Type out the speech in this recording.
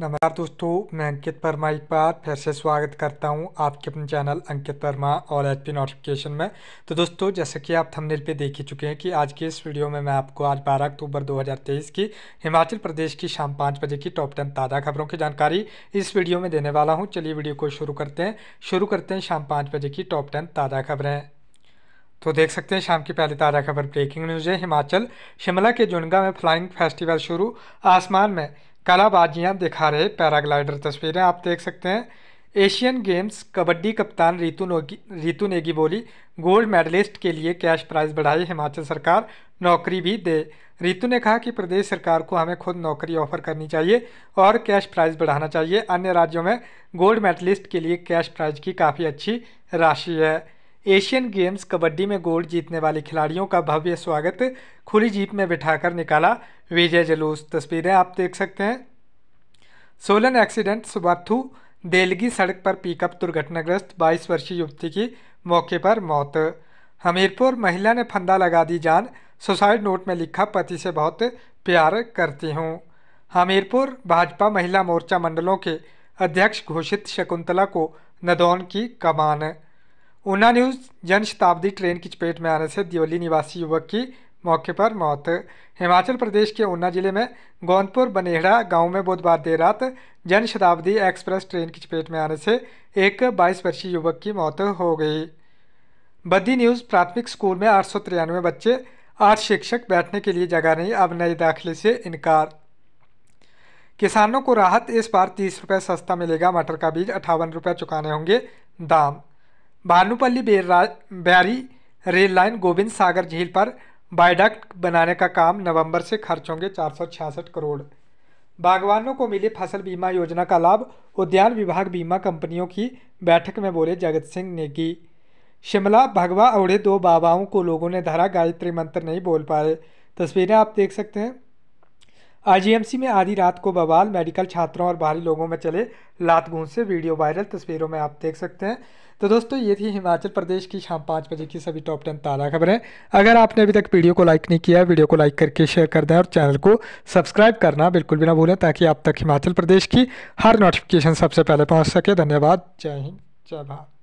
नमस्कार दोस्तों मैं अंकित वर्मा एक बार फिर से स्वागत करता हूं आपके अपने चैनल अंकित वर्मा और एच पी नोटिफिकेशन में तो दोस्तों जैसा कि आप थंबनेल पे देख ही चुके हैं कि आज के इस वीडियो में मैं आपको आज 12 अक्टूबर 2023 की हिमाचल प्रदेश की शाम पाँच बजे की टॉप टेन ताज़ा खबरों की जानकारी इस वीडियो में देने वाला हूँ चलिए वीडियो को शुरू करते हैं शुरू करते हैं शाम पाँच बजे की टॉप टेन ताज़ा खबरें तो देख सकते हैं शाम की पहली ताज़ा खबर ब्रेकिंग न्यूज़ है हिमाचल शिमला के जुनगा में फ्लाइंग फेस्टिवल शुरू आसमान में कलाबाजियां दिखा रहे पैराग्लाइडर तस्वीरें आप देख सकते हैं एशियन गेम्स कबड्डी कप्तान रितु नोगी रितु नेगी बोली गोल्ड मेडलिस्ट के लिए कैश प्राइज बढ़ाई हिमाचल सरकार नौकरी भी दे रितु ने कहा कि प्रदेश सरकार को हमें खुद नौकरी ऑफर करनी चाहिए और कैश प्राइज बढ़ाना चाहिए अन्य राज्यों में गोल्ड मेडलिस्ट के लिए कैश प्राइज की काफ़ी अच्छी राशि है एशियन गेम्स कबड्डी में गोल्ड जीतने वाले खिलाड़ियों का भव्य स्वागत खुली जीप में बिठाकर निकाला विजय जलूस तस्वीरें आप देख सकते हैं सोलन एक्सीडेंट सुबाथू देलगी सड़क पर पिकअप दुर्घटनाग्रस्त 22 वर्षीय युवती की मौके पर मौत हमीरपुर महिला ने फंदा लगा दी जान सुसाइड नोट में लिखा पति से बहुत प्यार करती हूँ हमीरपुर भाजपा महिला मोर्चा मंडलों के अध्यक्ष घोषित शकुंतला को नदौन की कमान ऊना न्यूज़ शताब्दी ट्रेन की चपेट में आने से दिवली निवासी युवक की मौके पर मौत हिमाचल प्रदेश के ऊना जिले में गोंदपुर बनेहड़ा गांव में बुधवार देर रात जनशताब्दी एक्सप्रेस ट्रेन की चपेट में आने से एक बाईस वर्षीय युवक की मौत हो गई बद्दी न्यूज़ प्राथमिक स्कूल में आठ बच्चे आठ शिक्षक बैठने के लिए जगह नहीं अब नए दाखिले से इनकार किसानों को राहत इस बार तीस रुपये सस्ता मिलेगा मटर का बीज अठावन रुपये चुकाने होंगे दाम भानुपल्ली बैरी रेल लाइन गोविंद सागर झील पर बायोडक्ट बनाने का काम नवंबर से खर्च होंगे चार करोड़ बागवानों को मिले फसल बीमा योजना का लाभ उद्यान विभाग बीमा कंपनियों की बैठक में बोले जगत सिंह नेगी शिमला भगवा औड़े दो बाबाओं को लोगों ने धरा गायत्री मंत्र नहीं बोल पाए तस्वीरें आप देख सकते हैं आईजीएमसी में आधी रात को बवाल मेडिकल छात्रों और बाहरी लोगों में चले लात गूंज से वीडियो वायरल तस्वीरों में आप देख सकते हैं तो दोस्तों ये थी हिमाचल प्रदेश की शाम पाँच बजे की सभी टॉप टेन ताज़ा खबरें अगर आपने अभी तक वीडियो को लाइक नहीं किया वीडियो को लाइक करके शेयर कर दें और चैनल को सब्सक्राइब करना बिल्कुल भी ना भूलें ताकि आप तक हिमाचल प्रदेश की हर नोटिफिकेशन सबसे पहले पहुँच सके धन्यवाद जय हिंद जय भारत